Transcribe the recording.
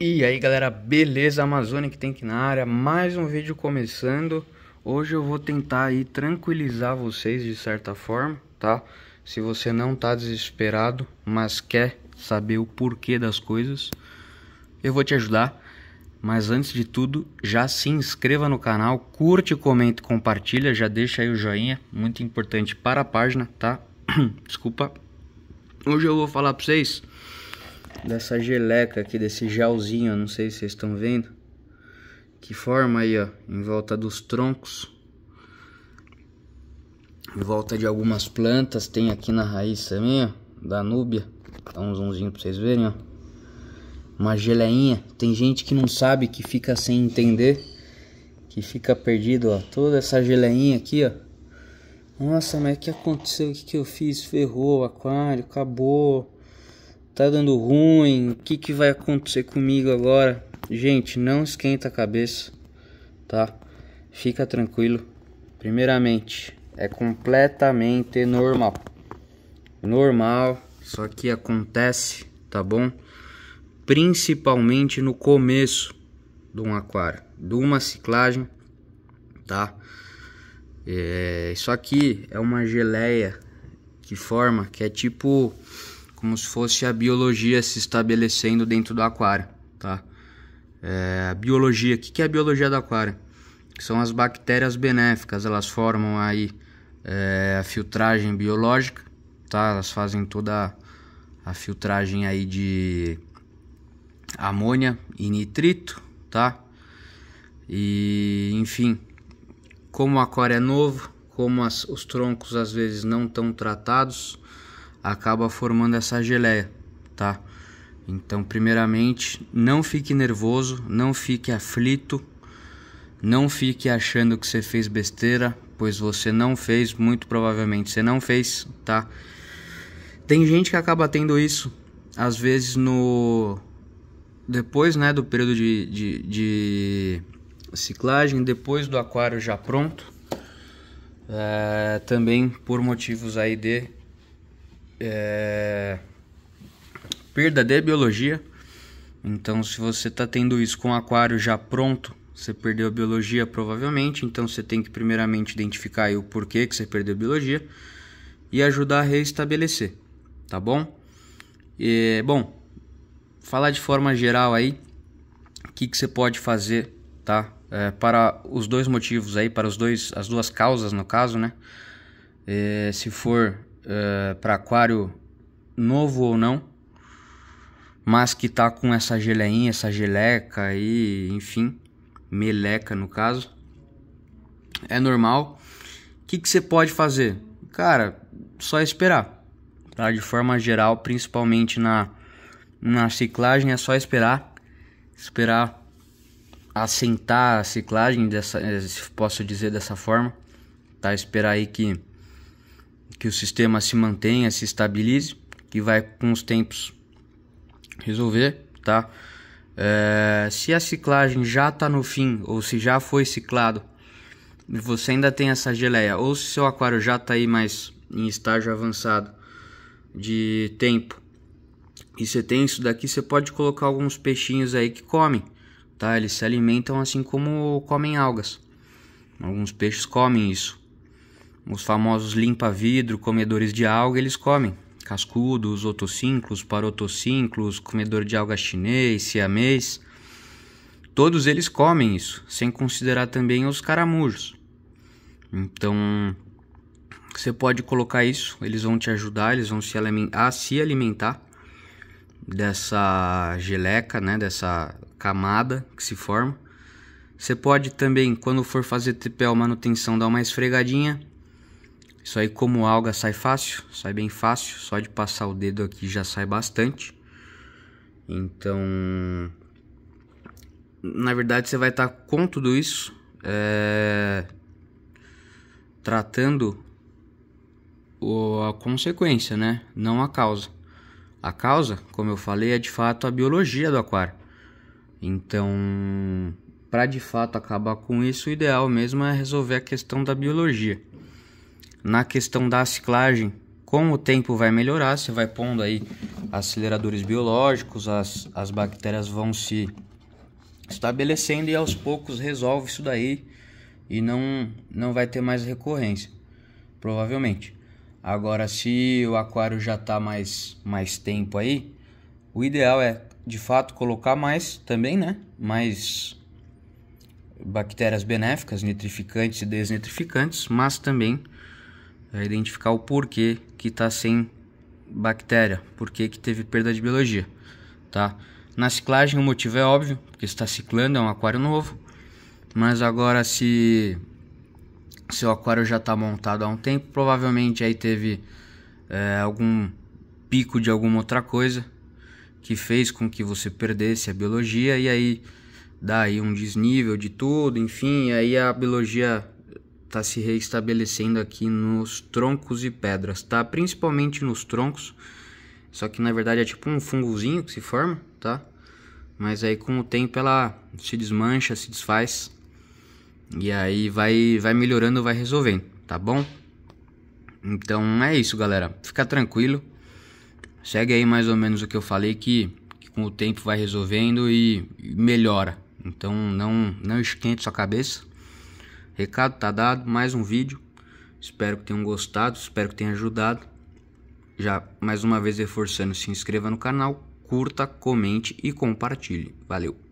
E aí galera, beleza? Amazônia que tem que na área, mais um vídeo começando. Hoje eu vou tentar aí tranquilizar vocês de certa forma, tá? Se você não tá desesperado, mas quer saber o porquê das coisas, eu vou te ajudar. Mas antes de tudo, já se inscreva no canal, curte, comenta, compartilha, já deixa aí o joinha, muito importante para a página, tá? Desculpa. Hoje eu vou falar para vocês dessa geleca aqui, desse gelzinho, não sei se vocês estão vendo, que forma aí, ó, em volta dos troncos, em volta de algumas plantas, tem aqui na raiz também, ó, da núbia, dá um zoomzinho pra vocês verem, ó, uma geleinha, tem gente que não sabe, que fica sem entender, que fica perdido, ó, toda essa geleinha aqui, ó, nossa, mas o que aconteceu? O que, que eu fiz? Ferrou o aquário, acabou tá dando ruim, o que, que vai acontecer comigo agora? Gente, não esquenta a cabeça, tá? Fica tranquilo. Primeiramente, é completamente normal. Normal, só que acontece, tá bom? Principalmente no começo de um aquário, de uma ciclagem, tá? É, isso aqui é uma geleia que forma, que é tipo como se fosse a biologia se estabelecendo dentro do aquário, tá? É, a biologia, o que, que é a biologia do aquário? Que são as bactérias benéficas, elas formam aí é, a filtragem biológica, tá? Elas fazem toda a filtragem aí de amônia e nitrito, tá? E enfim, como o aquário é novo, como as, os troncos às vezes não estão tratados, acaba formando essa geleia, tá? Então, primeiramente, não fique nervoso, não fique aflito, não fique achando que você fez besteira, pois você não fez, muito provavelmente você não fez, tá? Tem gente que acaba tendo isso, às vezes no depois, né, do período de, de, de ciclagem, depois do aquário já pronto, é, também por motivos aí de é, perda de biologia. Então, se você está tendo isso com o aquário já pronto, você perdeu a biologia provavelmente. Então, você tem que primeiramente identificar o porquê que você perdeu a biologia e ajudar a reestabelecer, tá bom? E, bom, falar de forma geral aí, o que, que você pode fazer, tá? É, para os dois motivos aí, para os dois, as duas causas no caso, né? É, se for eh, para aquário novo ou não, mas que tá com essa geleinha, essa geleca e enfim, meleca no caso, é normal. O que, que você pode fazer? Cara, só esperar. Tá? De forma geral, principalmente na, na ciclagem, é só esperar. Esperar assentar a ciclagem, dessa, eh, se posso dizer dessa forma. Tá? Esperar aí que que o sistema se mantenha, se estabilize, que vai com os tempos resolver, tá? É, se a ciclagem já está no fim ou se já foi ciclado e você ainda tem essa geleia ou se seu aquário já está aí mais em estágio avançado de tempo e você tem isso daqui, você pode colocar alguns peixinhos aí que comem, tá? Eles se alimentam assim como comem algas. Alguns peixes comem isso. Os famosos limpa-vidro, comedores de alga, eles comem. Cascudos, otocínclos, parotocínclos, comedor de alga chinês, siamês. Todos eles comem isso, sem considerar também os caramujos. Então, você pode colocar isso, eles vão te ajudar, eles vão se alimentar, a se alimentar dessa geleca, né, dessa camada que se forma. Você pode também, quando for fazer tripel manutenção, dar uma esfregadinha isso aí como alga sai fácil, sai bem fácil, só de passar o dedo aqui já sai bastante. Então, na verdade você vai estar com tudo isso, é, tratando o, a consequência, né? Não a causa. A causa, como eu falei, é de fato a biologia do aquário. Então, para de fato acabar com isso, o ideal mesmo é resolver a questão da biologia. Na questão da ciclagem, com o tempo vai melhorar, você vai pondo aí aceleradores biológicos, as, as bactérias vão se estabelecendo e aos poucos resolve isso daí e não, não vai ter mais recorrência, provavelmente. Agora, se o aquário já está mais, mais tempo aí, o ideal é de fato colocar mais também, né? Mais bactérias benéficas, nitrificantes e desnitrificantes, mas também é identificar o porquê que está sem bactéria, porquê que teve perda de biologia, tá? Na ciclagem o motivo é óbvio, porque está ciclando, é um aquário novo. Mas agora se seu aquário já está montado há um tempo, provavelmente aí teve é, algum pico de alguma outra coisa que fez com que você perdesse a biologia e aí dá um desnível de tudo, enfim, aí a biologia está se reestabelecendo aqui nos troncos e pedras, tá? Principalmente nos troncos. Só que na verdade é tipo um fungozinho que se forma, tá? Mas aí com o tempo ela se desmancha, se desfaz. E aí vai vai melhorando, vai resolvendo, tá bom? Então é isso, galera. Fica tranquilo. Segue aí mais ou menos o que eu falei que, que com o tempo vai resolvendo e, e melhora. Então não não esquente sua cabeça Recado tá dado, mais um vídeo. Espero que tenham gostado, espero que tenha ajudado. Já mais uma vez reforçando, se inscreva no canal, curta, comente e compartilhe. Valeu!